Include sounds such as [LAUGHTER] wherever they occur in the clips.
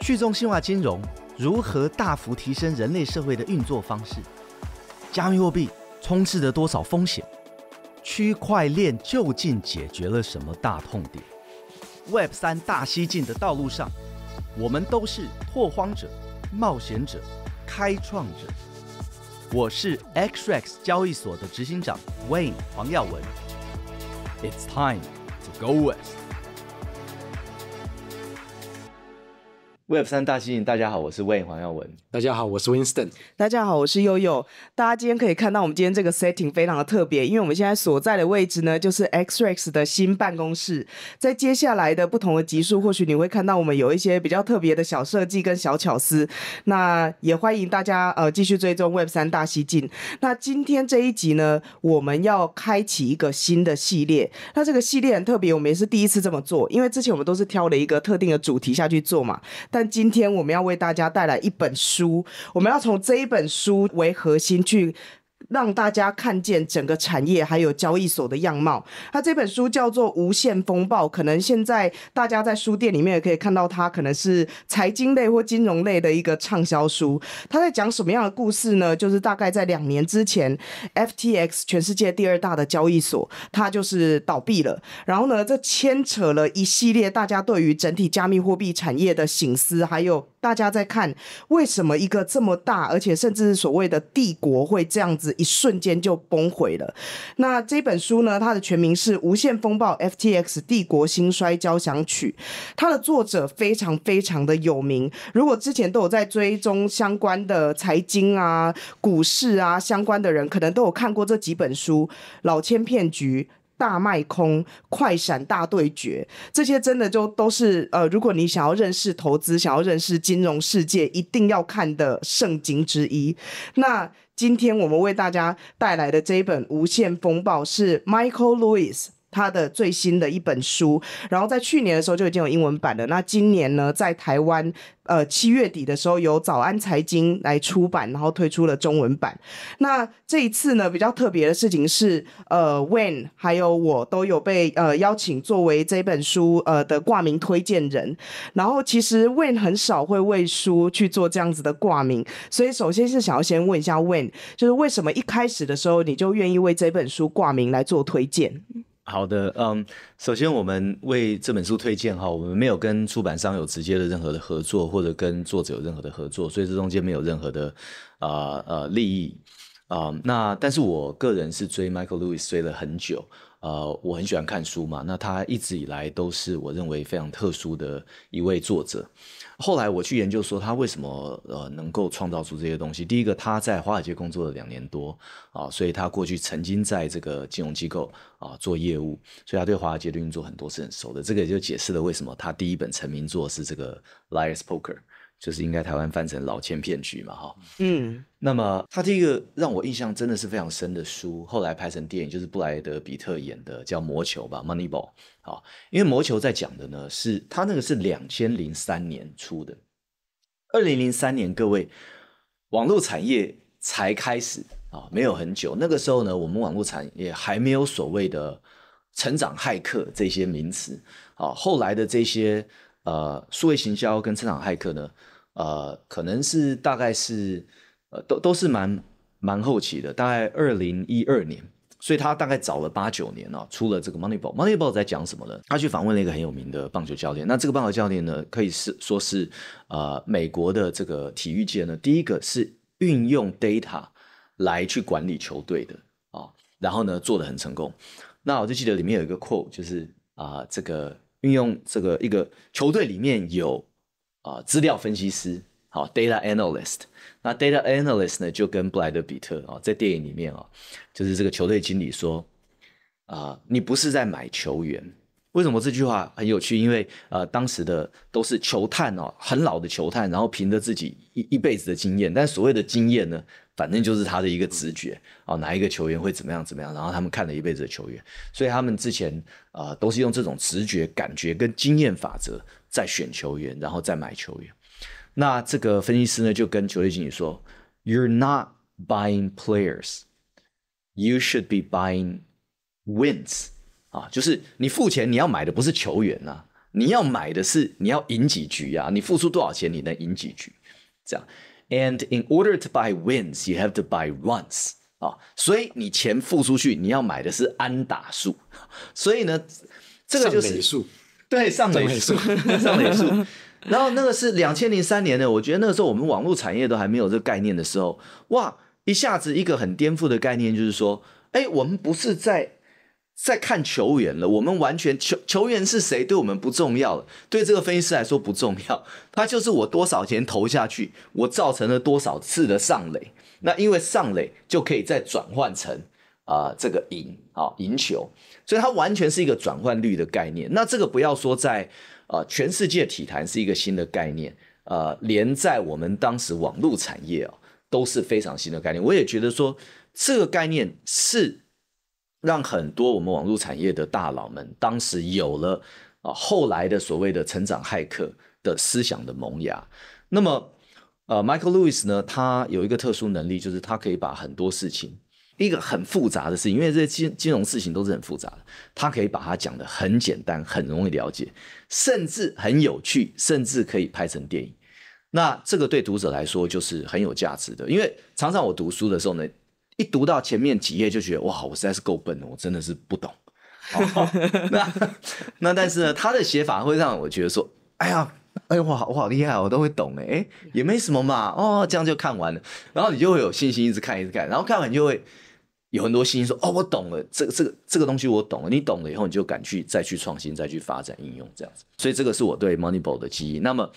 去中心化金融如何大幅提升人类社会的运作方式？加密货币充斥着多少风险？区块链究竟解决了什么大痛点？Web 三大西进的道路上，我们都是拓荒者、冒险者、开创者。我是 XRX e 交易所的执行长 Wayne 黄耀文。It's time to go west. Web 三大吸引，大家好，我是魏黄耀文。大家好，我是 Winston。大家好，我是悠悠。大家今天可以看到，我们今天这个 setting 非常的特别，因为我们现在所在的位置呢，就是 XRX 的新办公室。在接下来的不同的集数，或许你会看到我们有一些比较特别的小设计跟小巧思。那也欢迎大家呃继续追踪 Web 三大吸进。那今天这一集呢，我们要开启一个新的系列。那这个系列很特别，我们也是第一次这么做，因为之前我们都是挑了一个特定的主题下去做嘛，但今天我们要为大家带来一本书，我们要从这一本书为核心去。让大家看见整个产业还有交易所的样貌。他这本书叫做《无限风暴》，可能现在大家在书店里面也可以看到，它可能是财经类或金融类的一个畅销书。他在讲什么样的故事呢？就是大概在两年之前，FTX 全世界第二大的交易所，它就是倒闭了。然后呢，这牵扯了一系列大家对于整体加密货币产业的醒思，还有大家在看为什么一个这么大，而且甚至是所谓的帝国会这样子。一瞬间就崩毁了。那这本书呢？它的全名是《无限风暴：FTX 帝国兴衰交响曲》。它的作者非常非常的有名。如果之前都有在追踪相关的财经啊、股市啊相关的人，可能都有看过这几本书：《老千骗局》《大卖空》《快闪大对决》。这些真的就都是呃，如果你想要认识投资，想要认识金融世界，一定要看的圣经之一。那。今天我们为大家带来的这一本《无限风暴》是 Michael Lewis。他的最新的一本书，然后在去年的时候就已经有英文版了。那今年呢，在台湾，呃，七月底的时候，由早安财经来出版，然后推出了中文版。那这一次呢，比较特别的事情是，呃，w a n 还有我都有被呃邀请作为这本书呃的挂名推荐人。然后其实 w a n 很少会为书去做这样子的挂名，所以首先是想要先问一下 w a n 就是为什么一开始的时候你就愿意为这本书挂名来做推荐？好的，嗯，首先我们为这本书推荐哈，我们没有跟出版商有直接的任何的合作，或者跟作者有任何的合作，所以这中间没有任何的，啊啊利益。啊，那但是我个人是追 Michael Lewis 追了很久，呃，我很喜欢看书嘛，那他一直以来都是我认为非常特殊的一位作者。后来我去研究说他为什么呃能够创造出这些东西。第一个，他在华尔街工作了两年多啊，所以他过去曾经在这个金融机构啊做业务，所以他对华尔街的运作很多是很熟的。这个就解释了为什么他第一本成名作是这个 Liar's Poker。就是应该台湾翻成老千骗局嘛，哈，嗯，那么他这个让我印象真的是非常深的书，后来拍成电影就是布莱德比特演的，叫《魔球》吧，《Moneyball》啊，因为《魔球》在讲的呢，是它那个是两千零三年出的，二零零三年各位网络产业才开始啊，没有很久，那个时候呢，我们网络产业还没有所谓的成长骇客这些名词啊，后来的这些呃数位行销跟成长骇客呢。呃，可能是大概是，呃，都都是蛮蛮后期的，大概二零一二年，所以他大概早了八九年啊，出了这个《Moneyball》。《Moneyball》在讲什么呢？他去访问了一个很有名的棒球教练，那这个棒球教练呢，可以是说是呃，美国的这个体育界呢，第一个是运用 data 来去管理球队的啊，然后呢做的很成功。那我就记得里面有一个 quote，就是啊，这个运用这个一个球队里面有。啊，资料分析师，好，data analyst。那 data analyst 呢，就跟布莱德比特啊，在电影里面啊，就是这个球队经理说啊，你不是在买球员。为什么这句话很有趣？因为呃，当时的都是球探哦，很老的球探，然后凭着自己一一辈子的经验，但所谓的经验呢，反正就是他的一个直觉啊，哪一个球员会怎么样怎么样，然后他们看了一辈子的球员，所以他们之前啊，都是用这种直觉、感觉跟经验法则。再选球员，然后再买球员。那这个分析师呢，就跟球队经理说：“You're not buying players. You should be buying wins. 啊，就是你付钱，你要买的不是球员啊，你要买的是你要赢几局啊。你付出多少钱，你能赢几局？这样。And in order to buy wins, you have to buy runs. 啊，所以你钱付出去，你要买的是安打数。所以呢，这个就是。对上垒数，上垒数，[LAUGHS] 然后那个是两千零三年的，我觉得那个时候我们网络产业都还没有这概念的时候，哇，一下子一个很颠覆的概念，就是说，哎，我们不是在在看球员了，我们完全球球员是谁对我们不重要了，对这个分析师来说不重要，他就是我多少钱投下去，我造成了多少次的上垒，那因为上垒就可以再转换成啊这个赢啊赢球。所以它完全是一个转换率的概念。那这个不要说在啊全世界体坛是一个新的概念，呃，连在我们当时网络产业啊都是非常新的概念。我也觉得说这个概念是让很多我们网络产业的大佬们当时有了啊后来的所谓的成长骇客的思想的萌芽。那么呃，Michael Lewis 呢，他有一个特殊能力，就是他可以把很多事情。一个很复杂的事情，因为这金金融事情都是很复杂的，他可以把它讲的很简单，很容易了解，甚至很有趣，甚至可以拍成电影。那这个对读者来说就是很有价值的，因为常常我读书的时候呢，一读到前面几页就觉得哇，我实在是够笨的，我真的是不懂。[LAUGHS] 那那但是呢，他的写法会让我觉得说，哎呀，哎我好我好厉害，我都会懂哎，[LAUGHS] 也没什么嘛，哦，这样就看完了，然后你就会有信心，一直看一直看，然后看完就会。有很多新人说：“哦，我懂了，这个、这个、这个东西我懂了。你懂了以后，你就敢去再去创新，再去发展应用，这样子。所以这个是我对 Moneyball 的记忆。那么，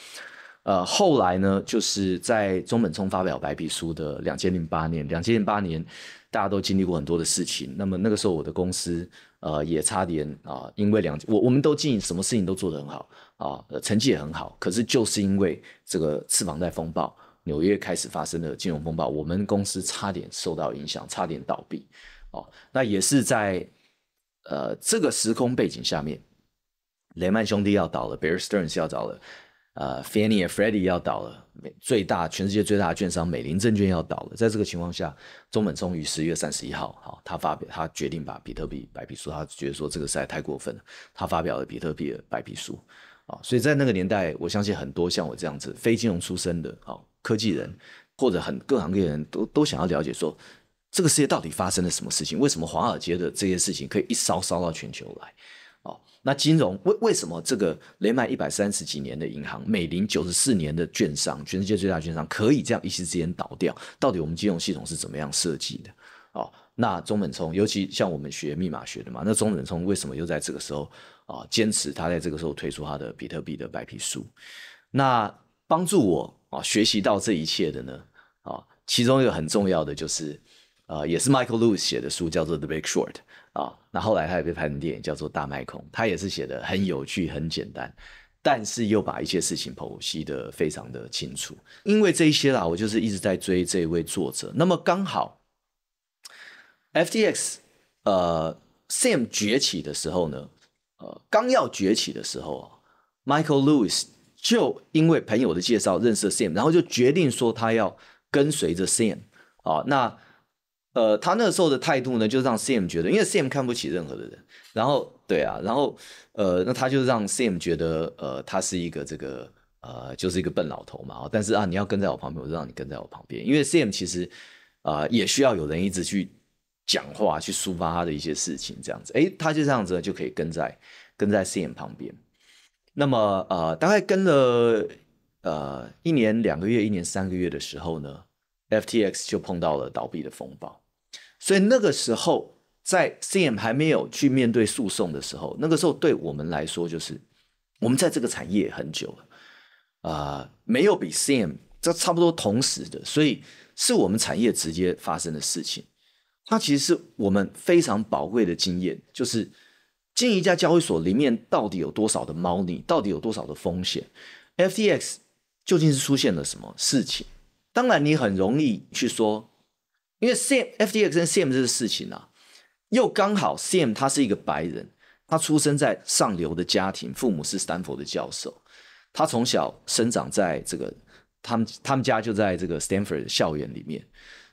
呃，后来呢，就是在中本聪发表白皮书的两千零八年。两千零八年，大家都经历过很多的事情。那么那个时候，我的公司呃也差点啊，因为两我我们都经营什么事情都做得很好啊，成绩也很好。可是就是因为这个次房贷风暴。”纽约开始发生的金融风暴，我们公司差点受到影响，差点倒闭，哦，那也是在呃这个时空背景下面，雷曼兄弟要倒了，Bear Stearns 要倒了，呃，Fannie 和 Freddie 要倒了，美最大全世界最大的券商美林证券要倒了，在这个情况下，中本聪于十月三十一号，好，他发表他决定把比特币白皮书，他觉得说这个实在太过分了，他发表了比特币的白皮书，啊，所以在那个年代，我相信很多像我这样子非金融出身的，啊，科技人或者很各行各业人都都想要了解说，这个世界到底发生了什么事情？为什么华尔街的这些事情可以一烧烧到全球来？哦，那金融为为什么这个连卖一百三十几年的银行美林九十四年的券商，全世界最大券商可以这样一时之间倒掉？到底我们金融系统是怎么样设计的？哦，那中本聪，尤其像我们学密码学的嘛，那中本聪为什么又在这个时候啊坚持他在这个时候推出他的比特币的白皮书？那帮助我。啊，学习到这一切的呢？啊，其中一个很重要的就是，啊，也是 Michael Lewis 写的书，叫做《The Big Short》啊。那后来他也被拍成电影，叫做《大麦空》，他也是写的很有趣、很简单，但是又把一些事情剖析的非常的清楚。因为这一些啦，我就是一直在追这一位作者。那么刚好，F t X 呃 Sam 崛起的时候呢，呃，刚要崛起的时候啊，Michael Lewis。就因为朋友的介绍认识 Sam，然后就决定说他要跟随着 Sam 啊。那呃，他那时候的态度呢，就让 Sam 觉得，因为 Sam 看不起任何的人。然后对啊，然后呃，那他就让 Sam 觉得呃，他是一个这个呃，就是一个笨老头嘛。但是啊，你要跟在我旁边，我就让你跟在我旁边。因为 Sam 其实啊，也需要有人一直去讲话，去抒发他的一些事情，这样子。哎，他就这样子就可以跟在跟在 Sam 旁边。那么，呃，大概跟了呃一年两个月、一年三个月的时候呢，FTX 就碰到了倒闭的风暴。所以那个时候，在 Sam 还没有去面对诉讼的时候，那个时候对我们来说，就是我们在这个产业很久了，啊，没有比 Sam 这差不多同时的，所以是我们产业直接发生的事情。它其实是我们非常宝贵的经验，就是。进一家交易所里面到底有多少的猫腻？到底有多少的风险？F t X 究竟是出现了什么事情？当然，你很容易去说，因为 Sam F t X 跟 Sam 这个事情啊，又刚好 Sam 他是一个白人，他出生在上流的家庭，父母是 Stanford 的教授，他从小生长在这个他们他们家就在这个 Stanford 校园里面，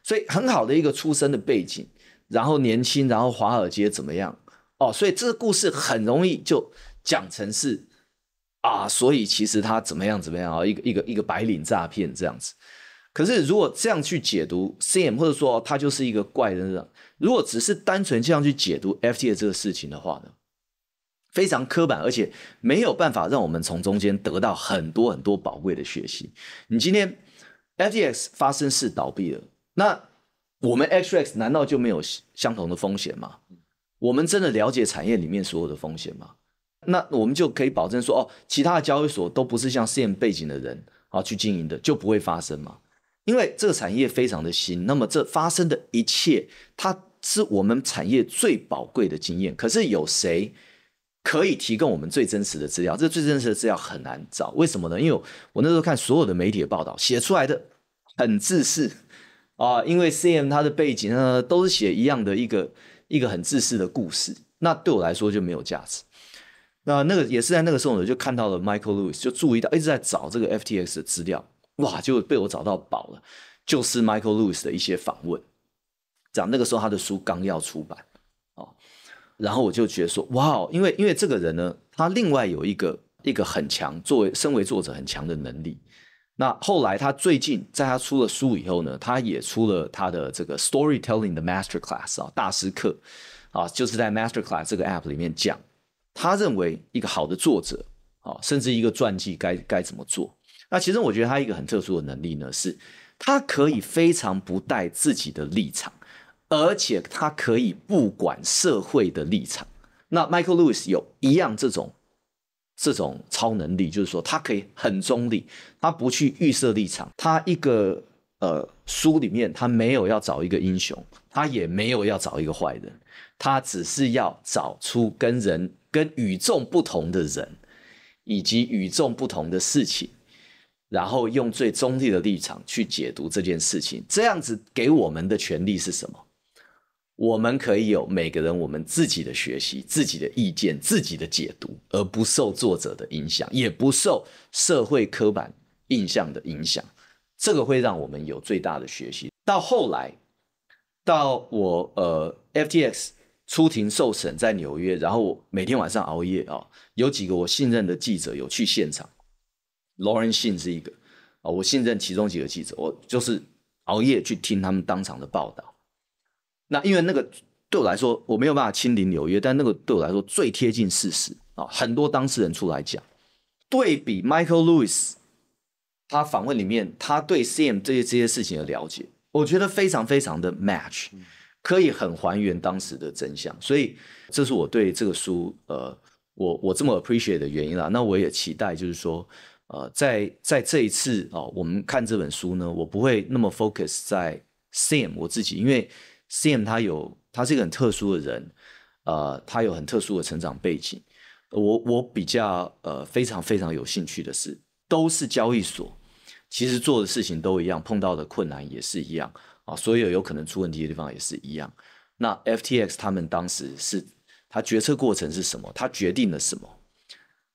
所以很好的一个出生的背景，然后年轻，然后华尔街怎么样？哦，所以这个故事很容易就讲成是啊，所以其实他怎么样怎么样啊，一个一个一个白领诈骗这样子。可是如果这样去解读 C M，或者说他就是一个怪人，如果只是单纯这样去解读 F T 的这个事情的话呢，非常刻板，而且没有办法让我们从中间得到很多很多宝贵的学习。你今天 F T X 发生是倒闭了，那我们 X X 难道就没有相同的风险吗？我们真的了解产业里面所有的风险吗？那我们就可以保证说，哦，其他的交易所都不是像 CM 背景的人啊去经营的，就不会发生吗？因为这个产业非常的新，那么这发生的一切，它是我们产业最宝贵的经验。可是有谁可以提供我们最真实的资料？这最真实的资料很难找，为什么呢？因为我那时候看所有的媒体的报道，写出来的很自私啊，因为 CM 它的背景呢都是写一样的一个。一个很自私的故事，那对我来说就没有价值。那那个也是在那个时候，我就看到了 Michael Lewis，就注意到一直在找这个 FTX 的资料，哇，就被我找到宝了，就是 Michael Lewis 的一些访问。讲那个时候他的书刚要出版哦，然后我就觉得说，哇，因为因为这个人呢，他另外有一个一个很强作为身为作者很强的能力。那后来，他最近在他出了书以后呢，他也出了他的这个 storytelling 的 master class 啊，大师课，啊，就是在 master class 这个 app 里面讲，他认为一个好的作者啊，甚至一个传记该该怎么做。那其实我觉得他一个很特殊的能力呢，是他可以非常不带自己的立场，而且他可以不管社会的立场。那 Michael Lewis 有一样这种。这种超能力，就是说，他可以很中立，他不去预设立场，他一个呃书里面，他没有要找一个英雄，他也没有要找一个坏人，他只是要找出跟人跟与众不同的人，以及与众不同的事情，然后用最中立的立场去解读这件事情。这样子给我们的权利是什么？我们可以有每个人我们自己的学习、自己的意见、自己的解读，而不受作者的影响，也不受社会刻板印象的影响。这个会让我们有最大的学习。到后来，到我呃，FTX 出庭受审在纽约，然后我每天晚上熬夜啊，有几个我信任的记者有去现场 l a 信 r e n 是一个啊，我信任其中几个记者，我就是熬夜去听他们当场的报道。那因为那个对我来说，我没有办法亲临纽约，但那个对我来说最贴近事实啊。很多当事人出来讲，对比 Michael Lewis 他访问里面，他对 Sam 这些这些事情的了解，我觉得非常非常的 match，可以很还原当时的真相。所以这是我对这个书呃，我我这么 appreciate 的原因啦。那我也期待就是说，呃，在在这一次哦，我们看这本书呢，我不会那么 focus 在 Sam 我自己，因为。Sam 他有，他是一个很特殊的人，呃，他有很特殊的成长背景。我我比较呃非常非常有兴趣的是，都是交易所，其实做的事情都一样，碰到的困难也是一样，啊，所有有可能出问题的地方也是一样。那 FTX 他们当时是他决策过程是什么，他决定了什么？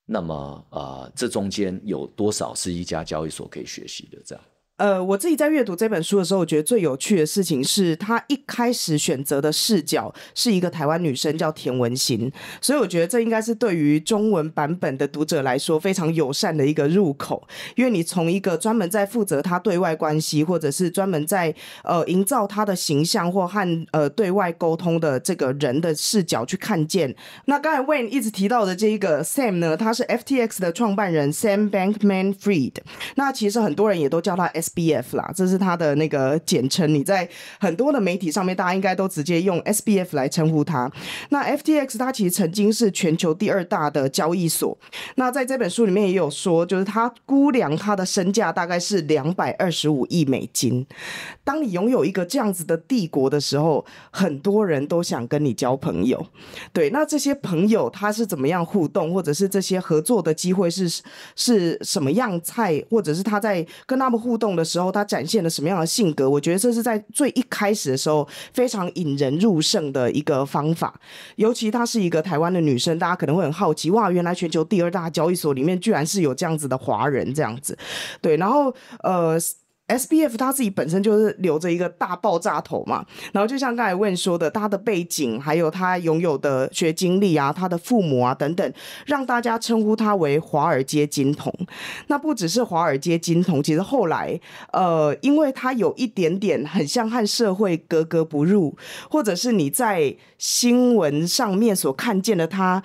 那么呃，这中间有多少是一家交易所可以学习的？这样？呃，我自己在阅读这本书的时候，我觉得最有趣的事情是，他一开始选择的视角是一个台湾女生叫田文馨，所以我觉得这应该是对于中文版本的读者来说非常友善的一个入口，因为你从一个专门在负责他对外关系，或者是专门在呃营造他的形象或和呃对外沟通的这个人的视角去看见。那刚才 Wayne 一直提到的这一个 Sam 呢，他是 FTX 的创办人 Sam Bankman-Fried，那其实很多人也都叫他 S SBF 啦，这是他的那个简称。你在很多的媒体上面，大家应该都直接用 SBF 来称呼他。那 FTX 他其实曾经是全球第二大的交易所。那在这本书里面也有说，就是他估量他的身价大概是两百二十五亿美金。当你拥有一个这样子的帝国的时候，很多人都想跟你交朋友。对，那这些朋友他是怎么样互动，或者是这些合作的机会是是什么样菜，或者是他在跟他们互动。的时候，她展现了什么样的性格？我觉得这是在最一开始的时候非常引人入胜的一个方法。尤其她是一个台湾的女生，大家可能会很好奇，哇，原来全球第二大交易所里面居然是有这样子的华人，这样子，对。然后，呃。S B F 他自己本身就是留着一个大爆炸头嘛，然后就像刚才问说的，他的背景，还有他拥有的学经历啊，他的父母啊等等，让大家称呼他为华尔街金童。那不只是华尔街金童，其实后来，呃，因为他有一点点很像和社会格格不入，或者是你在新闻上面所看见的他。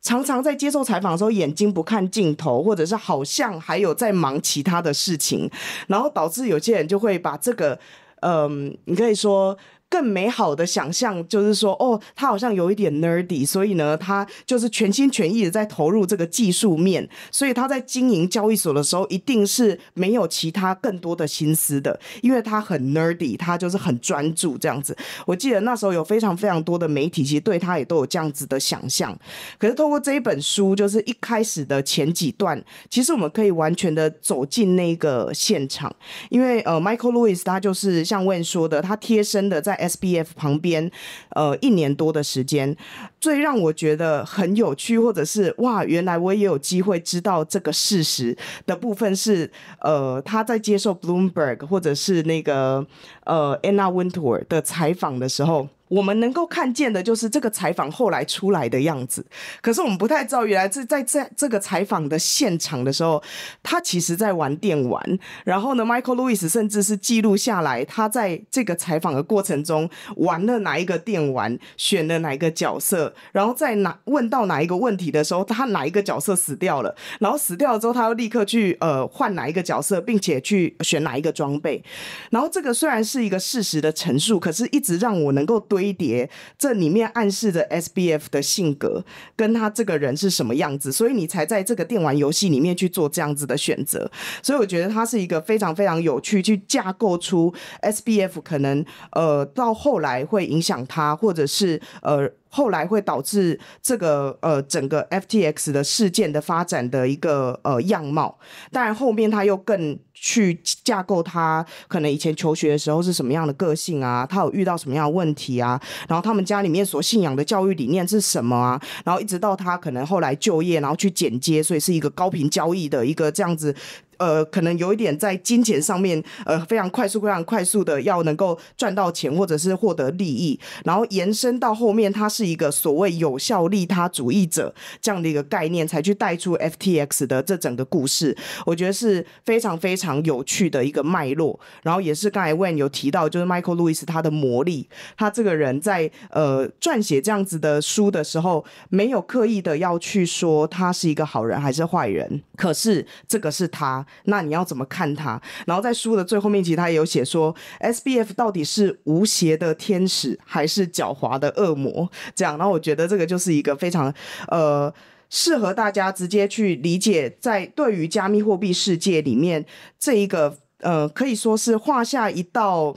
常常在接受采访的时候，眼睛不看镜头，或者是好像还有在忙其他的事情，然后导致有些人就会把这个，嗯，你可以说。更美好的想象就是说，哦，他好像有一点 nerdy，所以呢，他就是全心全意的在投入这个技术面，所以他在经营交易所的时候，一定是没有其他更多的心思的，因为他很 nerdy，他就是很专注这样子。我记得那时候有非常非常多的媒体，其实对他也都有这样子的想象。可是通过这一本书，就是一开始的前几段，其实我们可以完全的走进那个现场，因为呃，Michael Lewis 他就是像问说的，他贴身的在 SBF 旁边，呃，一年多的时间，最让我觉得很有趣，或者是哇，原来我也有机会知道这个事实的部分是，呃，他在接受 Bloomberg 或者是那个呃 Anna w i n t u r 的采访的时候。我们能够看见的就是这个采访后来出来的样子，可是我们不太知道原来是在在这个采访的现场的时候，他其实在玩电玩。然后呢，Michael Lewis 甚至是记录下来他在这个采访的过程中玩了哪一个电玩，选了哪一个角色，然后在哪问到哪一个问题的时候，他哪一个角色死掉了，然后死掉了之后，他又立刻去呃换哪一个角色，并且去选哪一个装备。然后这个虽然是一个事实的陈述，可是一直让我能够对。堆叠这里面暗示着 S B F 的性格跟他这个人是什么样子，所以你才在这个电玩游戏里面去做这样子的选择。所以我觉得它是一个非常非常有趣，去架构出 S B F 可能呃到后来会影响他，或者是呃。后来会导致这个呃整个 F T X 的事件的发展的一个呃样貌，当然后面他又更去架构他可能以前求学的时候是什么样的个性啊，他有遇到什么样的问题啊，然后他们家里面所信仰的教育理念是什么啊，然后一直到他可能后来就业，然后去剪接，所以是一个高频交易的一个这样子。呃，可能有一点在金钱上面，呃，非常快速、非常快速的要能够赚到钱，或者是获得利益，然后延伸到后面，他是一个所谓有效利他主义者这样的一个概念，才去带出 FTX 的这整个故事，我觉得是非常非常有趣的一个脉络。然后也是刚才 Van 有提到，就是 Michael Lewis 他的魔力，他这个人在呃撰写这样子的书的时候，没有刻意的要去说他是一个好人还是坏人，可是这个是他。那你要怎么看他？然后在书的最后面，其实他也有写说，S B F 到底是无邪的天使还是狡猾的恶魔？这样，那我觉得这个就是一个非常呃适合大家直接去理解，在对于加密货币世界里面这一个呃可以说是画下一道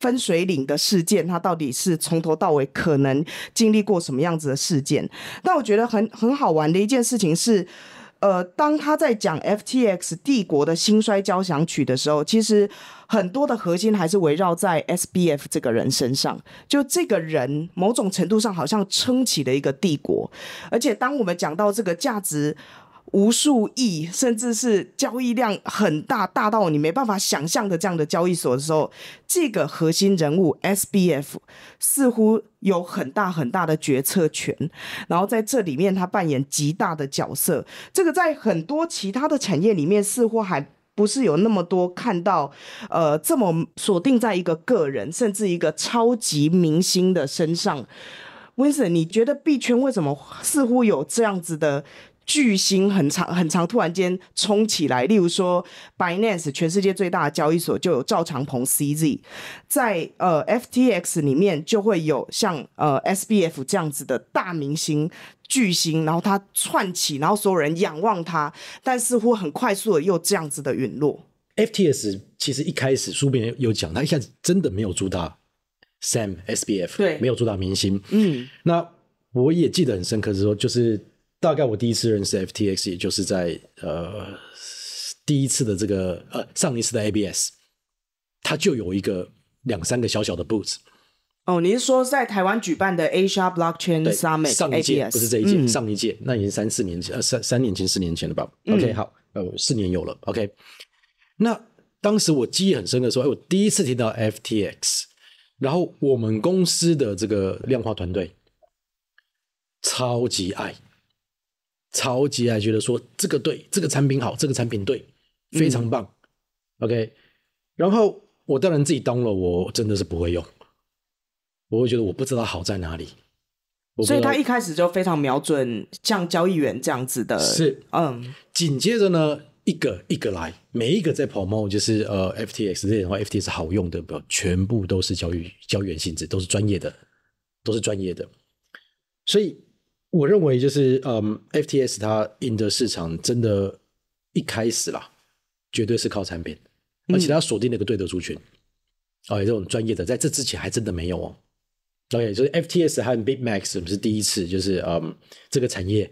分水岭的事件，它到底是从头到尾可能经历过什么样子的事件？但我觉得很很好玩的一件事情是。呃，当他在讲 FTX 帝国的兴衰交响曲的时候，其实很多的核心还是围绕在 SBF 这个人身上。就这个人，某种程度上好像撑起了一个帝国。而且，当我们讲到这个价值。无数亿，甚至是交易量很大，大到你没办法想象的这样的交易所的时候，这个核心人物 SBF 似乎有很大很大的决策权，然后在这里面他扮演极大的角色。这个在很多其他的产业里面似乎还不是有那么多看到，呃，这么锁定在一个个人甚至一个超级明星的身上。w i n s o n 你觉得币圈为什么似乎有这样子的？巨星很长很长，突然间冲起来。例如说，Binance 全世界最大的交易所就有赵长鹏 （CZ） 在。呃，FTX 里面就会有像呃 SBF 这样子的大明星、巨星，然后他窜起，然后所有人仰望他，但似乎很快速的又这样子的陨落。FTX 其实一开始书面有讲，他一下子真的没有做到 Sam SBF，对，没有做到明星。嗯，那我也记得很深刻，是说就是。大概我第一次认识 FTX，也就是在呃第一次的这个呃上一次的 ABS，它就有一个两三个小小的 b o o t s 哦，你是说在台湾举办的 Asia Blockchain Summit 上一届不是这一届上一届？那已经三四年前呃三三年前四年前了吧？OK，好，呃，四年有了 OK。那当时我记忆很深的时候，哎，我第一次听到 FTX，然后我们公司的这个量化团队超级爱。超级爱，觉得说这个对，这个产品好，这个产品对，非常棒。OK，然后我当然自己当了，我真的是不会用，我会觉得我不知道好在哪里。所以他一开始就非常瞄准像交易员这样子的，是嗯。紧接着呢，一个一个来，每一个在跑猫就是呃，FTX 这种 f t x 好用的，不全部都是交易交易员性质，都是专业的，都是专业的。所以。我认为就是嗯，FTS 它赢得市场真的，一开始啦，绝对是靠产品，而且它锁定了一个对的族群哦，k 这种专业的在这之前还真的没有哦，OK，就是 FTS 和 BitMax 我们是第一次，就是嗯，这个产业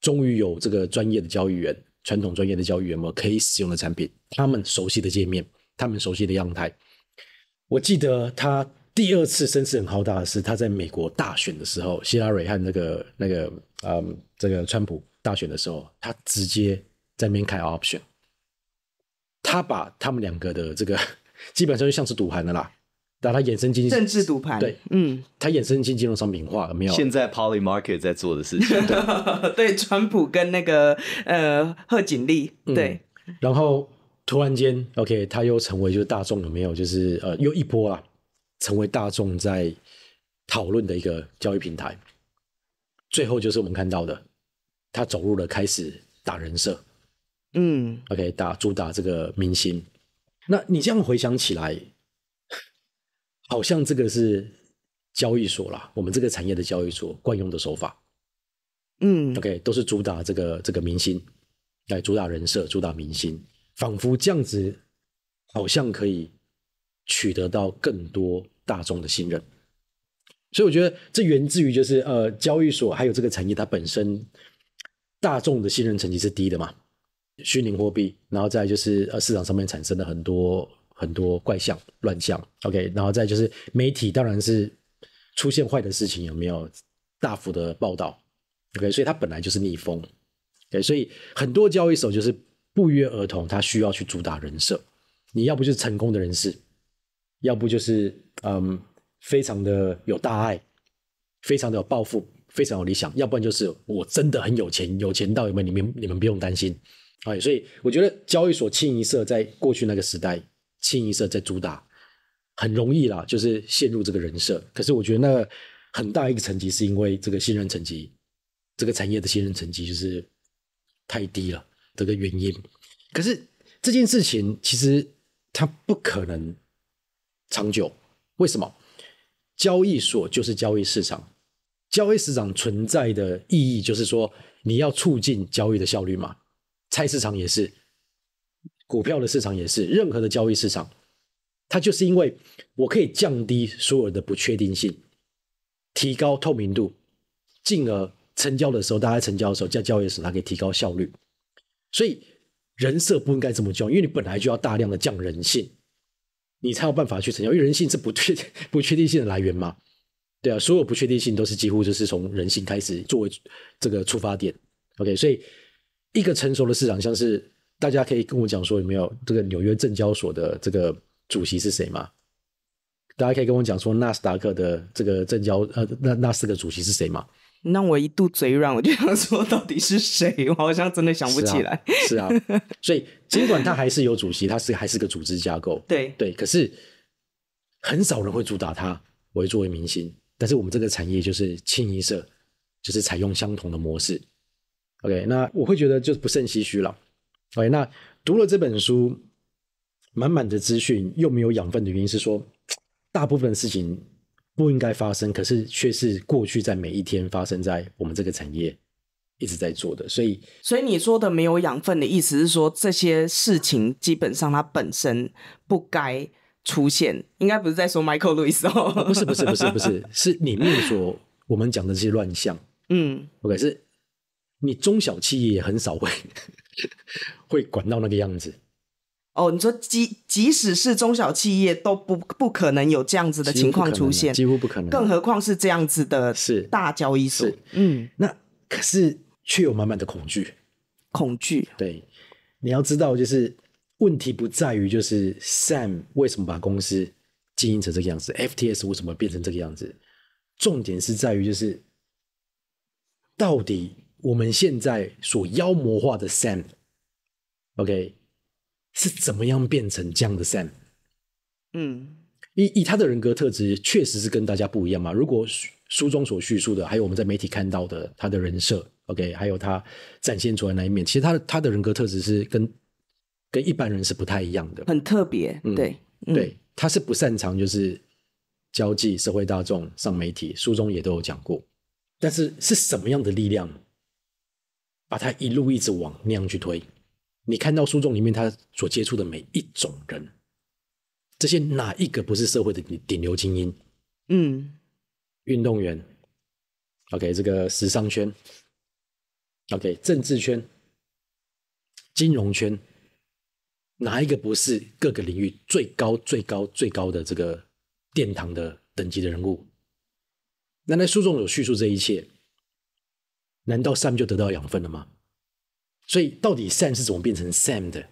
终于有这个专业的交易员，传统专业的交易员们可以使用的产品，他们熟悉的界面，他们熟悉的样态，我记得他。第二次声势很浩大的是，他在美国大选的时候，希拉蕊和那个那个呃，这个川普大选的时候，他直接在面开 option，他把他们两个的这个 [LAUGHS] 基本上就像是赌盘的啦，但他衍生金政治赌盘对，嗯，他衍生金金融商品化了没有，现在 polymarket 在做的事情，对 [LAUGHS] 川普跟那个呃贺锦丽对，然后突然间 OK 他又成为就是大众有没有就是呃又一波啊。成为大众在讨论的一个交易平台，最后就是我们看到的，他走入了开始打人设，嗯，OK，打主打这个明星。那你这样回想起来，好像这个是交易所啦，我们这个产业的交易所惯用的手法，嗯，OK，都是主打这个这个明星，来主打人设，主打明星，仿佛这样子好像可以。取得到更多大众的信任，所以我觉得这源自于就是呃，交易所还有这个产业它本身大众的信任层级是低的嘛。虚拟货币，然后再就是呃市场上面产生的很多很多怪象乱象。OK，然后再就是媒体当然是出现坏的事情有没有大幅的报道？OK，所以它本来就是逆风。对，所以很多交易所就是不约而同，它需要去主打人设，你要不就是成功的人士。要不就是嗯，非常的有大爱，非常的有抱负，非常有理想；要不然就是我真的很有钱，有钱到有没有？你们你们不用担心，哎，所以我觉得交易所清一色在过去那个时代，清一色在主打，很容易了，就是陷入这个人设。可是我觉得那个很大一个层级，是因为这个信任层级，这个产业的信任层级就是太低了，这个原因。可是这件事情其实它不可能。长久，为什么？交易所就是交易市场，交易市场存在的意义就是说，你要促进交易的效率嘛。菜市场也是，股票的市场也是，任何的交易市场，它就是因为我可以降低所有的不确定性，提高透明度，进而成交的时候，大家成交的时候，在交易时它可以提高效率。所以，人设不应该这么叫，因为你本来就要大量的降人性。你才有办法去成交，因为人性是不确 [LAUGHS] 不确定性的来源嘛，对啊，所有不确定性都是几乎就是从人性开始作为这个出发点。OK，所以一个成熟的市场，像是大家可以跟我讲说有没有这个纽约证交所的这个主席是谁吗？大家可以跟我讲说纳斯达克的这个证交呃那那四个主席是谁吗？让我一度嘴软，我就想说，到底是谁？我好像真的想不起来。是啊，所以尽管他还是有主席，他是还是个组织架构。对对，可是很少人会主打他我作为明星，但是我们这个产业就是清一色，就是采用相同的模式。OK，那我会觉得就不甚唏嘘了。OK，那读了这本书，满满的资讯又没有养分的原因是说，大部分事情。不应该发生，可是却是过去在每一天发生在我们这个产业一直在做的，所以所以你说的没有养分的意思是说这些事情基本上它本身不该出现，应该不是在说 Michael Lewis 哦，不是不是不是不是，是你 [LAUGHS] 面所我们讲的这些乱象，嗯，OK 是，你中小企业很少会 [LAUGHS] 会管到那个样子。哦，你说即即使是中小企业都不不可能有这样子的情况出现，几乎不可能，更何况是这样子的大交易所。嗯，那可是却有满满的恐惧。恐惧，对，你要知道，就是问题不在于就是 Sam 为什么把公司经营成这个样子，FTS 为什么变成这个样子，重点是在于就是到底我们现在所妖魔化的 Sam，OK。是怎么样变成这样的 Sam？嗯，以以他的人格特质，确实是跟大家不一样嘛。如果书中所叙述的，还有我们在媒体看到的他的人设，OK，还有他展现出来那一面，其实他的他的人格特质是跟跟一般人是不太一样的，很特别。对对，他是不擅长就是交际、社会大众、上媒体，书中也都有讲过。但是是什么样的力量，把他一路一直往那样去推？你看到书中里面他所接触的每一种人，这些哪一个不是社会的顶流精英？嗯，运动员，OK，这个时尚圈，OK，政治圈，金融圈，哪一个不是各个领域最高最高最高的这个殿堂的等级的人物？那那书中有叙述这一切？难道上面就得到养分了吗？所以，到底 Sam 是怎么变成 Sam 的，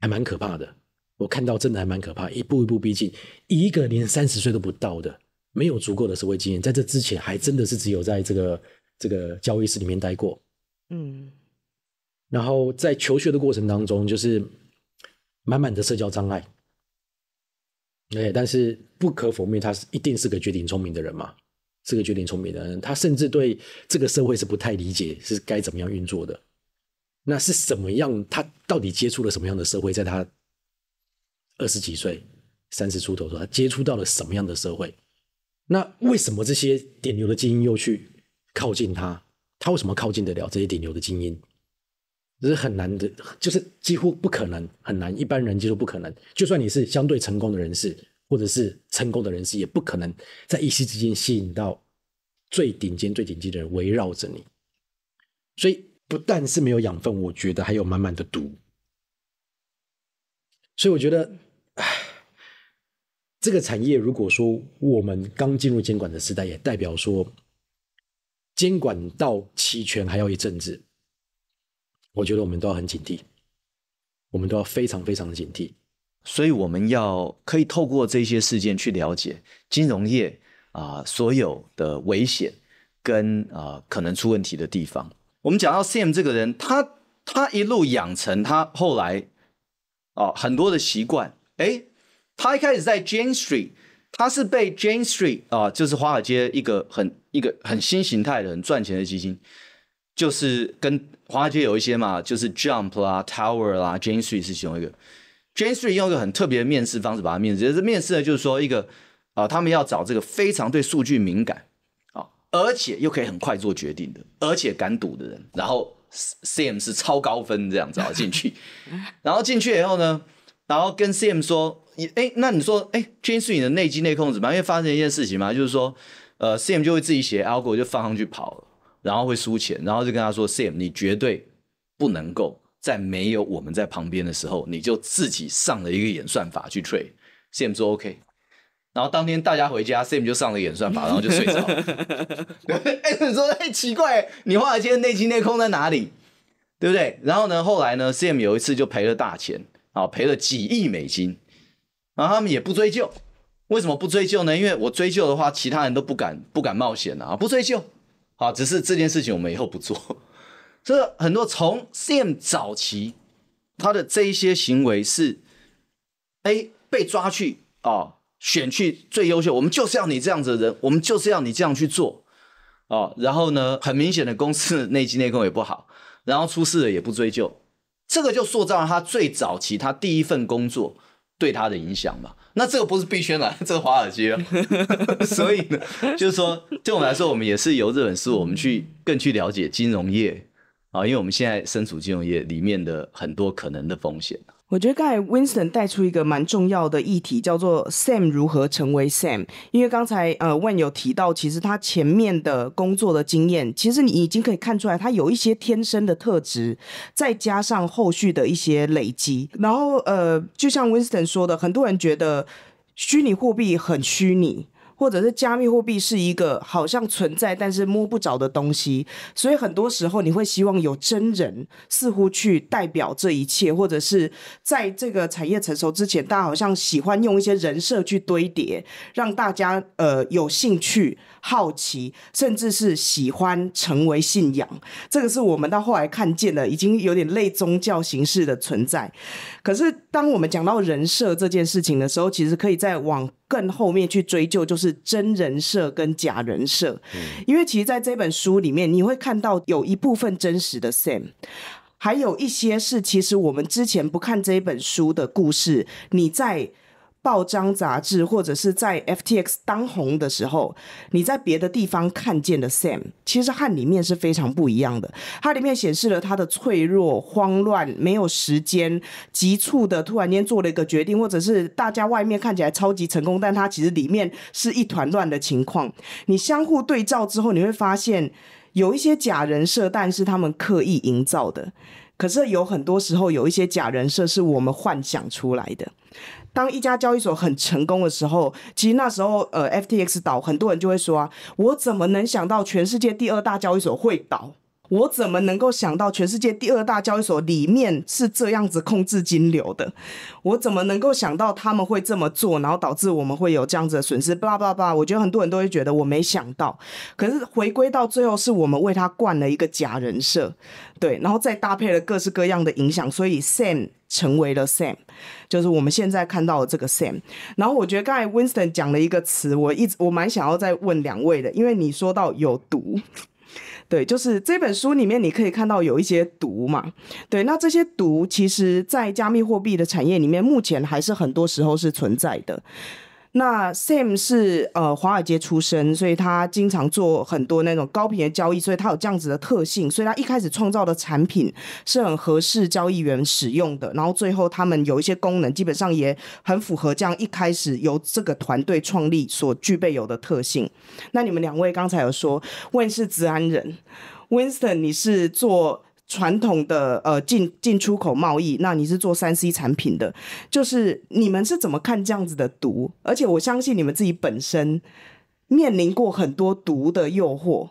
还蛮可怕的。我看到真的还蛮可怕，一步一步逼近。一个连三十岁都不到的，没有足够的社会经验，在这之前还真的是只有在这个这个交易室里面待过。嗯，然后在求学的过程当中，就是满满的社交障碍。哎，但是不可否认，他是一定是个绝顶聪明的人嘛，是个绝顶聪明的人。他甚至对这个社会是不太理解，是该怎么样运作的。那是什么样？他到底接触了什么样的社会？在他二十几岁、三十出头的时候，他接触到了什么样的社会？那为什么这些顶流的精英又去靠近他？他为什么靠近得了这些顶流的精英？这是很难的，就是几乎不可能，很难。一般人几乎不可能。就算你是相对成功的人士，或者是成功的人士，也不可能在一夕之间吸引到最顶尖、最顶级的人围绕着你。所以。不但是没有养分，我觉得还有满满的毒。所以我觉得，这个产业如果说我们刚进入监管的时代，也代表说监管到齐全还要一阵子。我觉得我们都要很警惕，我们都要非常非常的警惕。所以我们要可以透过这些事件去了解金融业啊所有的危险跟啊可能出问题的地方。我们讲到 Sam 这个人，他他一路养成他后来啊很多的习惯。哎，他一开始在 Jane Street，他是被 Jane Street 啊，就是华尔街一个很一个很新形态的、很赚钱的基金，就是跟华尔街有一些嘛，就是 Jump 啦、Tower 啦、Jane Street 是其中一个。Jane Street 用一个很特别的面试方式把它面试，这面试呢就是说一个啊，他们要找这个非常对数据敏感。而且又可以很快做决定的，而且敢赌的人，然后 Sam 是超高分这样子啊进去，[LAUGHS] 然后进去以后呢，然后跟 Sam 说，哎，那你说，哎，James 的内机内控制样？因为发生一件事情嘛，就是说，呃，Sam 就会自己写 algo 就放上去跑了，然后会输钱，然后就跟他说，Sam，你绝对不能够在没有我们在旁边的时候，你就自己上了一个演算法去 trade。Sam 说，OK。然后当天大家回家，Sam 就上了演算法，然后就睡着了。[LAUGHS] [LAUGHS] 哎，说哎奇怪，你华尔街内金内空在哪里？对不对？然后呢，后来呢，Sam 有一次就赔了大钱，啊，赔了几亿美金。然后他们也不追究，为什么不追究呢？因为我追究的话，其他人都不敢不敢冒险了啊！不追究，好，只是这件事情我们以后不做。这很多从 Sam 早期他的这一些行为是被抓去啊。选去最优秀，我们就是要你这样子的人，我们就是要你这样去做，哦，然后呢，很明显的公司内机内控也不好，然后出事了也不追究，这个就塑造了他最早期他第一份工作对他的影响嘛。那这个不是必修了，这个华尔街了。[LAUGHS] 所以呢，就是说对我们来说，我们也是由这本书我们去更去了解金融业啊，因为我们现在身处金融业里面的很多可能的风险。我觉得刚才 Winston 带出一个蛮重要的议题，叫做 Sam 如何成为 Sam。因为刚才呃 w e n 有提到，其实他前面的工作的经验，其实你已经可以看出来，他有一些天生的特质，再加上后续的一些累积。然后呃，就像 Winston 说的，很多人觉得虚拟货币很虚拟。或者是加密货币是一个好像存在但是摸不着的东西，所以很多时候你会希望有真人似乎去代表这一切，或者是在这个产业成熟之前，大家好像喜欢用一些人设去堆叠，让大家呃有兴趣、好奇，甚至是喜欢成为信仰。这个是我们到后来看见的，已经有点类宗教形式的存在。可是当我们讲到人设这件事情的时候，其实可以在往。更后面去追究，就是真人设跟假人设，因为其实在这本书里面，你会看到有一部分真实的 Sam，还有一些是其实我们之前不看这一本书的故事，你在。报章杂志，或者是在 FTX 当红的时候，你在别的地方看见的 Sam，其实和里面是非常不一样的。它里面显示了他的脆弱、慌乱、没有时间、急促的，突然间做了一个决定，或者是大家外面看起来超级成功，但他其实里面是一团乱的情况。你相互对照之后，你会发现有一些假人设，但是他们刻意营造的；可是有很多时候，有一些假人设是我们幻想出来的。当一家交易所很成功的时候，其实那时候，呃，F T X 倒，很多人就会说啊，我怎么能想到全世界第二大交易所会倒？我怎么能够想到全世界第二大交易所里面是这样子控制金流的？我怎么能够想到他们会这么做，然后导致我们会有这样子的损失？拉巴拉。我觉得很多人都会觉得我没想到，可是回归到最后，是我们为他灌了一个假人设，对，然后再搭配了各式各样的影响，所以 Sam 成为了 Sam，就是我们现在看到的这个 Sam。然后我觉得刚才 Winston 讲了一个词，我一直我蛮想要再问两位的，因为你说到有毒。对，就是这本书里面，你可以看到有一些毒嘛。对，那这些毒，其实，在加密货币的产业里面，目前还是很多时候是存在的。那 Sam 是呃华尔街出身，所以他经常做很多那种高频的交易，所以他有这样子的特性。所以他一开始创造的产品是很合适交易员使用的。然后最后他们有一些功能，基本上也很符合这样一开始由这个团队创立所具备有的特性。那你们两位刚才有说，Win 是职安人，Winston 你是做。传统的呃进进出口贸易，那你是做三 C 产品的，就是你们是怎么看这样子的毒？而且我相信你们自己本身面临过很多毒的诱惑。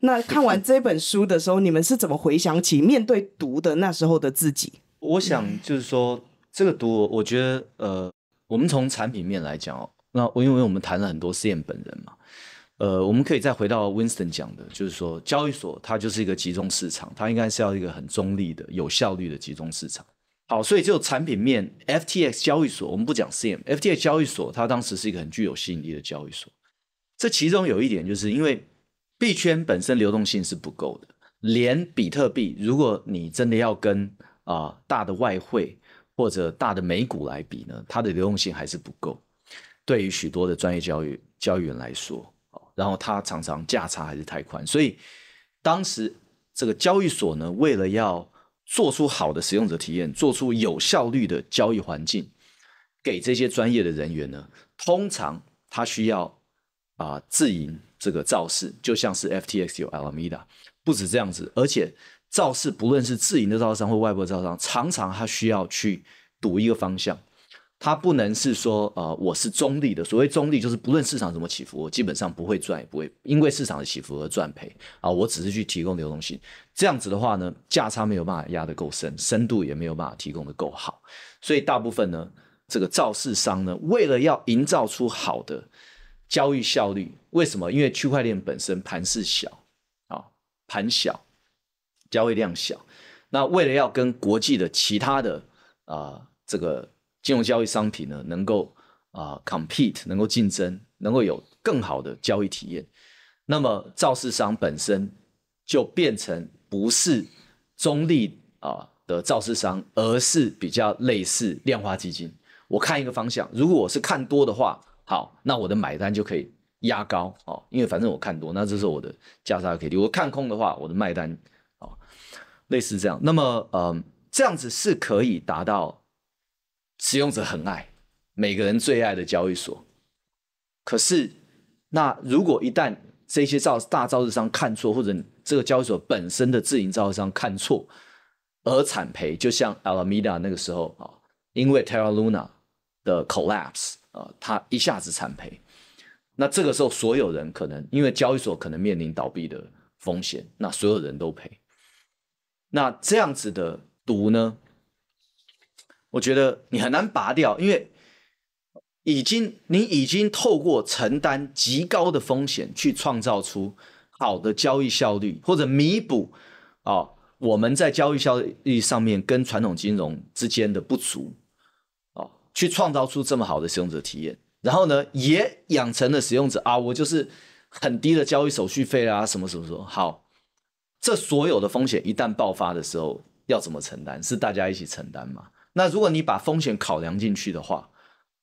那看完这本书的时候，你们是怎么回想起面对毒的那时候的自己？我想就是说这个毒，我觉得呃，我们从产品面来讲哦，那因为我们谈了很多试验本人嘛。呃，我们可以再回到 Winston 讲的，就是说，交易所它就是一个集中市场，它应该是要一个很中立的、有效率的集中市场。好，所以就产品面，FTX 交易所，我们不讲 CM，FTX 交易所它当时是一个很具有吸引力的交易所。这其中有一点，就是因为币圈本身流动性是不够的，连比特币，如果你真的要跟啊大的外汇或者大的美股来比呢，它的流动性还是不够。对于许多的专业交易交易员来说，然后它常常价差还是太宽，所以当时这个交易所呢，为了要做出好的使用者体验，做出有效率的交易环境，给这些专业的人员呢，通常他需要啊自营这个造势，就像是 FTX 有 Alameda，不止这样子，而且造势不论是自营的造商或外部造商，常常他需要去赌一个方向。它不能是说，呃，我是中立的。所谓中立，就是不论市场怎么起伏，我基本上不会赚，也不会因为市场的起伏而赚赔啊。我只是去提供流动性。这样子的话呢，价差没有办法压得够深，深度也没有办法提供的够好。所以大部分呢，这个造市商呢，为了要营造出好的交易效率，为什么？因为区块链本身盘是小啊，盘小，交易量小。那为了要跟国际的其他的啊，这个。金融交易商品呢，能够啊 compete，能够竞争，能够有更好的交易体验。那么造市商本身就变成不是中立啊的造市商，而是比较类似量化基金。我看一个方向，如果我是看多的话，好，那我的买单就可以压高哦，因为反正我看多，那这是我的加仓 K D。我看空的话，我的卖单哦，类似这样。那么嗯，这样子是可以达到。使用者很爱，每个人最爱的交易所。可是，那如果一旦这些造大招式商看错，或者这个交易所本身的自营造式商看错而惨赔，就像 Alameda 那个时候啊，因为 Terra Luna 的 collapse 啊，它一下子惨赔。那这个时候，所有人可能因为交易所可能面临倒闭的风险，那所有人都赔。那这样子的毒呢？我觉得你很难拔掉，因为已经你已经透过承担极高的风险去创造出好的交易效率，或者弥补啊我们在交易效率上面跟传统金融之间的不足，哦，去创造出这么好的使用者体验，然后呢，也养成了使用者啊，我就是很低的交易手续费啊，什么什么什么，好，这所有的风险一旦爆发的时候，要怎么承担？是大家一起承担吗？那如果你把风险考量进去的话，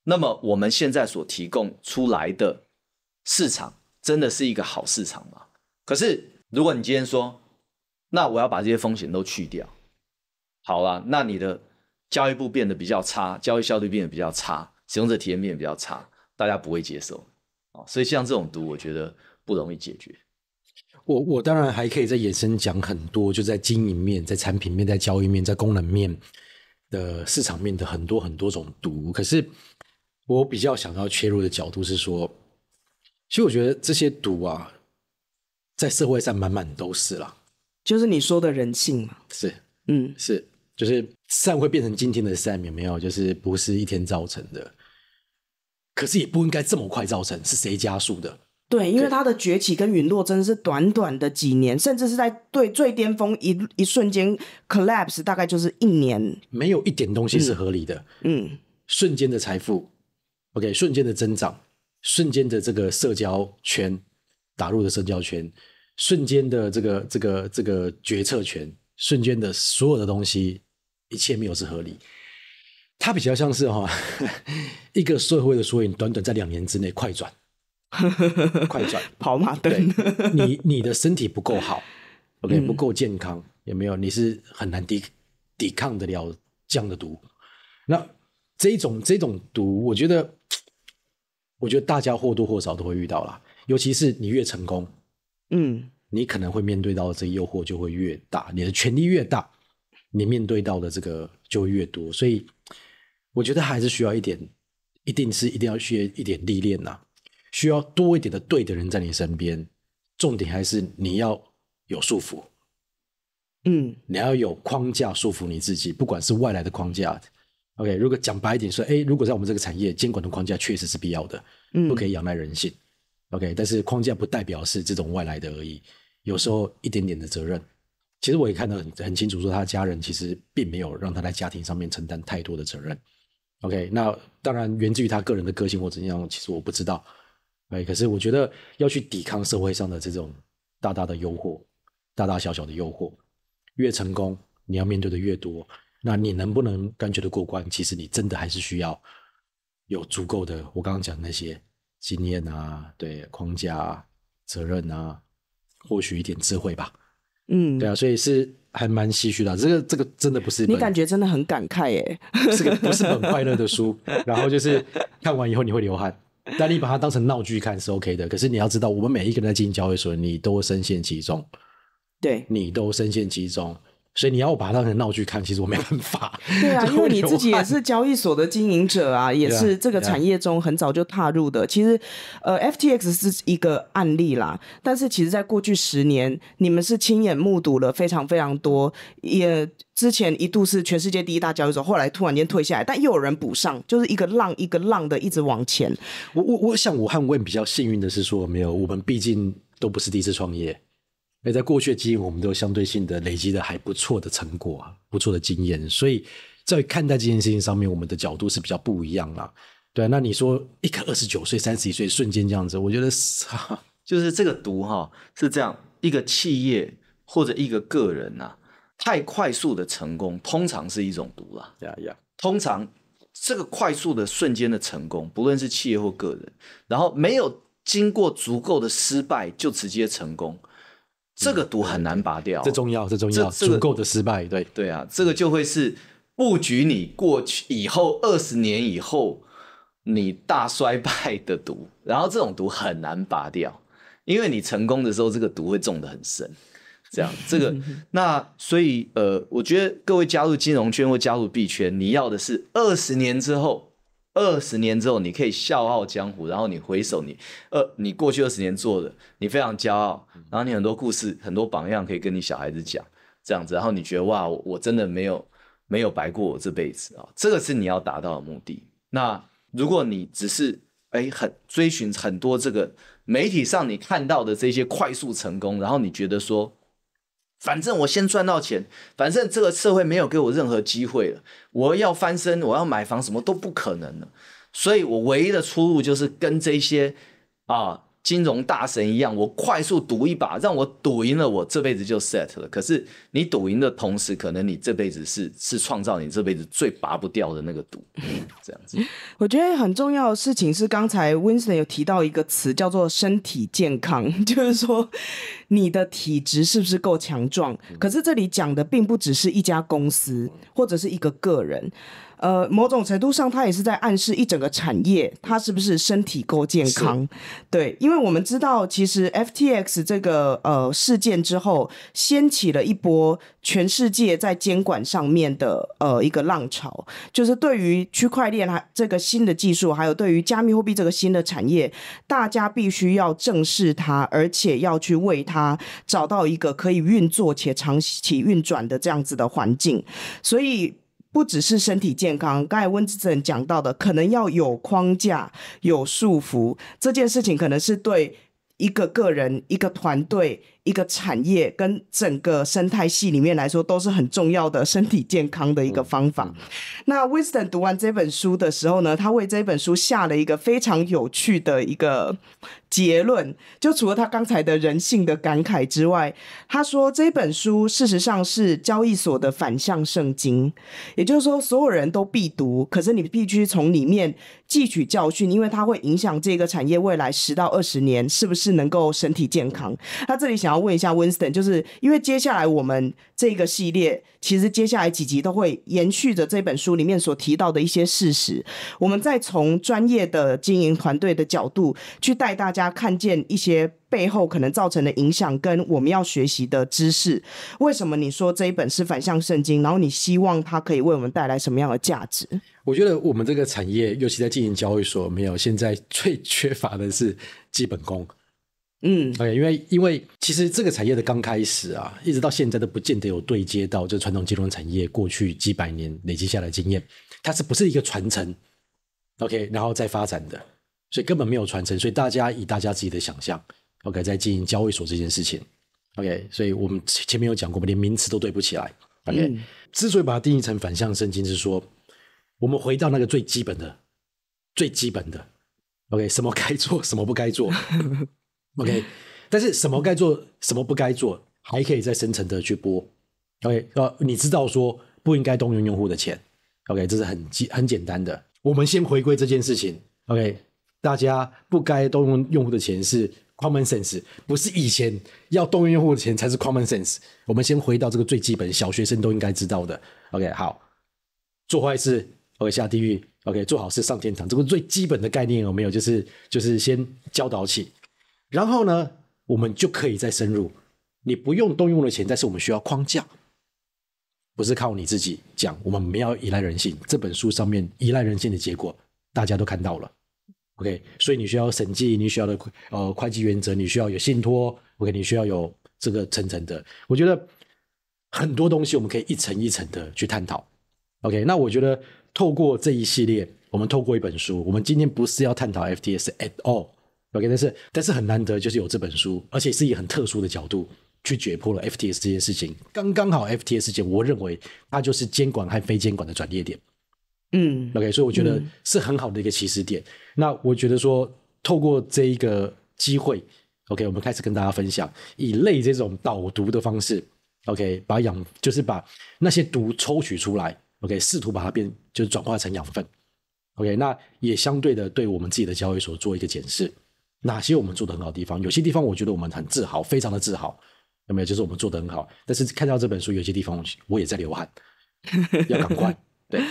那么我们现在所提供出来的市场真的是一个好市场吗？可是如果你今天说，那我要把这些风险都去掉，好了，那你的交易部变得比较差，交易效率变得比较差，使用者体验变得比较差，大家不会接受啊。所以像这种毒，我觉得不容易解决。我我当然还可以在衍生讲很多，就在经营面、在产品面、在交易面、在功能面。的市场面的很多很多种毒，可是我比较想要切入的角度是说，其实我觉得这些毒啊，在社会上满满都是了，就是你说的人性嘛，是，嗯，是，就是善会变成今天的善，有没有？就是不是一天造成的，可是也不应该这么快造成，是谁加速的？对，因为他的崛起跟陨落真的是短短的几年，甚至是在对最巅峰一一瞬间 collapse，大概就是一年，没有一点东西是合理的。嗯，瞬间的财富，OK，瞬间的增长，瞬间的这个社交圈打入的社交圈，瞬间的这个这个这个决策权，瞬间的所有的东西，一切没有是合理。他比较像是哈 [LAUGHS] 一个社会的缩影，短短在两年之内快转。[LAUGHS] 快转跑马灯！你你的身体不够好，[LAUGHS] OK 不够健康也没有，你是很难抵抵抗得了这样的毒。那这种这种毒，我觉得，[TSK] 我觉得大家或多或少都会遇到啦。尤其是你越成功，嗯，你可能会面对到这诱惑就会越大，你的权力越大，你面对到的这个就越多。所以，我觉得还是需要一点，一定是一定要学一点历练呐。需要多一点的对的人在你身边，重点还是你要有束缚，嗯，你要有框架束缚你自己，不管是外来的框架。OK，如果讲白一点说，哎，如果在我们这个产业监管的框架确实是必要的，不可以仰赖人性。OK，但是框架不代表是这种外来的而已，有时候一点点的责任，其实我也看得很很清楚，说他家人其实并没有让他在家庭上面承担太多的责任。OK，那当然源自于他个人的个性或怎样，其实我不知道。对，可是我觉得要去抵抗社会上的这种大大的诱惑，大大小小的诱惑，越成功，你要面对的越多。那你能不能干脆的过关？其实你真的还是需要有足够的，我刚刚讲那些经验啊，对，框架、啊、责任啊，或许一点智慧吧。嗯，对啊，所以是还蛮唏嘘的。这个这个真的不是你感觉真的很感慨耶，是个不是很快乐的书，[LAUGHS] 然后就是看完以后你会流汗。但你把它当成闹剧看是 OK 的，可是你要知道，我们每一个人在进行交易所，你都深陷其中，对，你都深陷其中。所以你要把它当成闹剧看，其实我没办法。[LAUGHS] 对啊，[LAUGHS] 因为你自己也是交易所的经营者啊，[LAUGHS] 也是这个产业中很早就踏入的。其实，呃，FTX 是一个案例啦。但是，其实在过去十年，你们是亲眼目睹了非常非常多，也之前一度是全世界第一大交易所，后来突然间退下来，但又有人补上，就是一个浪一个浪的一直往前。我我我想，武汉我也比较幸运的是说，没有，我们毕竟都不是第一次创业。所在过去的几年，我们都相对性的累积的还不错的成果，啊，不错的经验，所以在看待这件事情上面，我们的角度是比较不一样啦。对，那你说一个二十九岁、三十一岁瞬间这样子，我觉得，[LAUGHS] 就是这个毒哈，是这样一个企业或者一个个人呐，太快速的成功，通常是一种毒了。呀呀，通常这个快速的瞬间的成功，不论是企业或个人，然后没有经过足够的失败就直接成功。这个毒很难拔掉，这重要，这重要，足够的失败，对，对啊，这个就会是布局你过去、以后二十年以后你大衰败的毒，然后这种毒很难拔掉，因为你成功的时候，这个毒会中的很深，这样，这个，[LAUGHS] 那所以，呃，我觉得各位加入金融圈或加入币圈，你要的是二十年之后。二十年之后，你可以笑傲江湖，然后你回首你二你过去二十年做的，你非常骄傲，然后你很多故事、很多榜样可以跟你小孩子讲，这样子，然后你觉得哇，我真的没有没有白过我这辈子啊，这个是你要达到的目的。那如果你只是哎很追寻很多这个媒体上你看到的这些快速成功，然后你觉得说。反正我先赚到钱，反正这个社会没有给我任何机会了。我要翻身，我要买房，什么都不可能了。所以我唯一的出路就是跟这些啊。金融大神一样，我快速赌一把，让我赌赢了，我这辈子就 set 了。可是你赌赢的同时，可能你这辈子是是创造你这辈子最拔不掉的那个赌，这样子。我觉得很重要的事情是，刚才 w i n t o n 有提到一个词叫做身体健康，[LAUGHS] 就是说你的体质是不是够强壮。可是这里讲的并不只是一家公司或者是一个个人。呃，某种程度上，它也是在暗示一整个产业它是不是身体够健康？对，因为我们知道，其实 FTX 这个呃事件之后，掀起了一波全世界在监管上面的呃一个浪潮，就是对于区块链还这个新的技术，还有对于加密货币这个新的产业，大家必须要正视它，而且要去为它找到一个可以运作且长期运转的这样子的环境，所以。不只是身体健康，刚才温志正讲到的，可能要有框架、有束缚，这件事情可能是对。一个个人、一个团队、一个产业跟整个生态系里面来说，都是很重要的身体健康的一个方法。那 Winston 读完这本书的时候呢，他为这本书下了一个非常有趣的一个结论。就除了他刚才的人性的感慨之外，他说这本书事实上是交易所的反向圣经，也就是说，所有人都必读，可是你必须从里面汲取教训，因为它会影响这个产业未来十到二十年是不是。能够身体健康。那这里想要问一下，Winston，就是因为接下来我们这个系列，其实接下来几集都会延续着这本书里面所提到的一些事实。我们再从专业的经营团队的角度去带大家看见一些背后可能造成的影响，跟我们要学习的知识。为什么你说这一本是反向圣经？然后你希望它可以为我们带来什么样的价值？我觉得我们这个产业，尤其在经营交易所，没有现在最缺乏的是基本功。嗯，OK，因为因为其实这个产业的刚开始啊，一直到现在都不见得有对接到就传统金融产业过去几百年累积下的经验，它是不是一个传承？OK，然后再发展的，所以根本没有传承，所以大家以大家自己的想象，OK，在进行交易所这件事情，OK，所以我们前面有讲过，我们连名词都对不起来，OK，之所以把它定义成反向圣经，是说我们回到那个最基本的、最基本的，OK，什么该做，什么不该做。OK，[LAUGHS] 但是什么该做，什么不该做，还可以再深层的去播。OK，呃，你知道说不应该动用用户的钱。OK，这是很简很简单的。我们先回归这件事情。OK，大家不该动用用户的钱是 common sense，不是以前要动用用户的钱才是 common sense。我们先回到这个最基本小学生都应该知道的。OK，好，做坏事 OK 下地狱，OK 做好事上天堂，这个最基本的概念有没有？就是就是先教导起。然后呢，我们就可以再深入。你不用动用了钱，但是我们需要框架，不是靠你自己讲。我们要依赖人性。这本书上面依赖人性的结果，大家都看到了。OK，所以你需要审计，你需要的呃会计原则，你需要有信托。OK，你需要有这个层层的。我觉得很多东西我们可以一层一层的去探讨。OK，那我觉得透过这一系列，我们透过一本书，我们今天不是要探讨 FTS at all。OK，但是但是很难得，就是有这本书，而且是以很特殊的角度去解剖了 FTS 这件事情。刚刚好 FTS 件，我认为它就是监管和非监管的转捩点。嗯，OK，所以我觉得是很好的一个起始点。那我觉得说，透过这一个机会，OK，我们开始跟大家分享，以类这种导读的方式，OK，把养就是把那些毒抽取出来，OK，试图把它变就是转化成养分，OK，那也相对的对我们自己的交易所做一个检视。哪些我们做的很好的地方？有些地方我觉得我们很自豪，非常的自豪。有没有？就是我们做的很好。但是看到这本书，有些地方我也在流汗，[LAUGHS] 要赶快。对，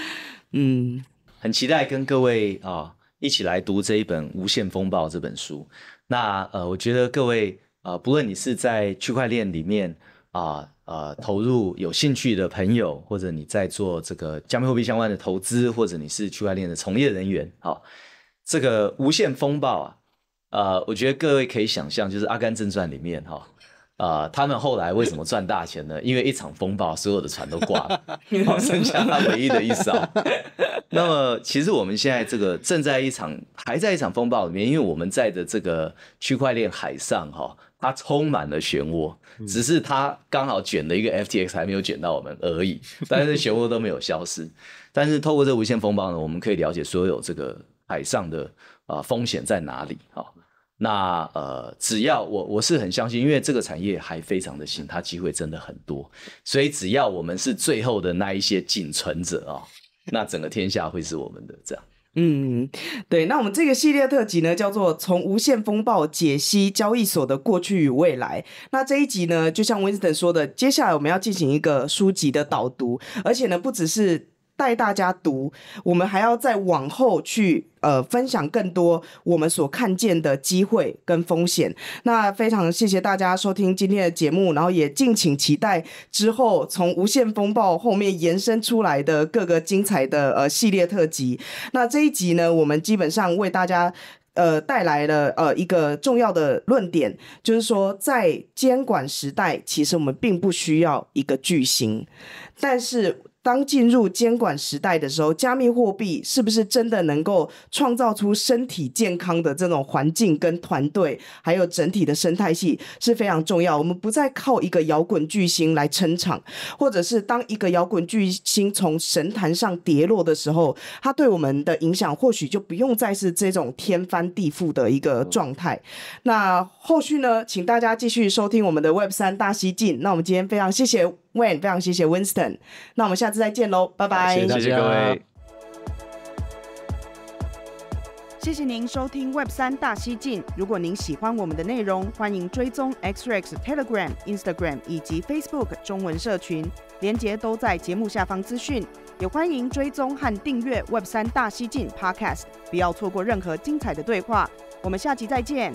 嗯，很期待跟各位啊一起来读这一本《无限风暴》这本书。那呃，我觉得各位呃，不论你是在区块链里面啊呃投入有兴趣的朋友，或者你在做这个加密货币相关的投资，或者你是区块链的从业人员，好，这个《无限风暴》啊。呃，我觉得各位可以想象，就是《阿甘正传》里面哈，啊，他们后来为什么赚大钱呢？因为一场风暴，所有的船都挂了，[LAUGHS] 剩下他唯一的一艘。[LAUGHS] 那么，其实我们现在这个正在一场还在一场风暴里面，因为我们在的这个区块链海上哈，它充满了漩涡，只是它刚好卷了一个 F T X 还没有卷到我们而已。但是漩涡都没有消失，但是透过这无限风暴呢，我们可以了解所有这个海上的啊风险在哪里啊。那呃，只要我我是很相信，因为这个产业还非常的新，它机会真的很多，所以只要我们是最后的那一些仅存者啊，那整个天下会是我们的这样。嗯，对。那我们这个系列特辑呢，叫做《从无限风暴解析交易所的过去与未来》。那这一集呢，就像 Winston 说的，接下来我们要进行一个书籍的导读，而且呢，不只是。带大家读，我们还要再往后去，呃，分享更多我们所看见的机会跟风险。那非常谢谢大家收听今天的节目，然后也敬请期待之后从《无限风暴》后面延伸出来的各个精彩的呃系列特辑。那这一集呢，我们基本上为大家呃带来了呃一个重要的论点，就是说在监管时代，其实我们并不需要一个巨星，但是。当进入监管时代的时候，加密货币是不是真的能够创造出身体健康的这种环境、跟团队，还有整体的生态系是非常重要。我们不再靠一个摇滚巨星来撑场，或者是当一个摇滚巨星从神坛上跌落的时候，它对我们的影响或许就不用再是这种天翻地覆的一个状态。那后续呢，请大家继续收听我们的 Web 三大西进。那我们今天非常谢谢。w n 非常谢谢 Winston，那我们下次再见喽，拜拜，谢谢各位，谢谢您收听 Web 三大西进。如果您喜欢我们的内容，欢迎追踪 X Ray Telegram、Instagram 以及 Facebook 中文社群，连接都在节目下方资讯。也欢迎追踪和订阅 Web 三大西进 Podcast，不要错过任何精彩的对话。我们下集再见。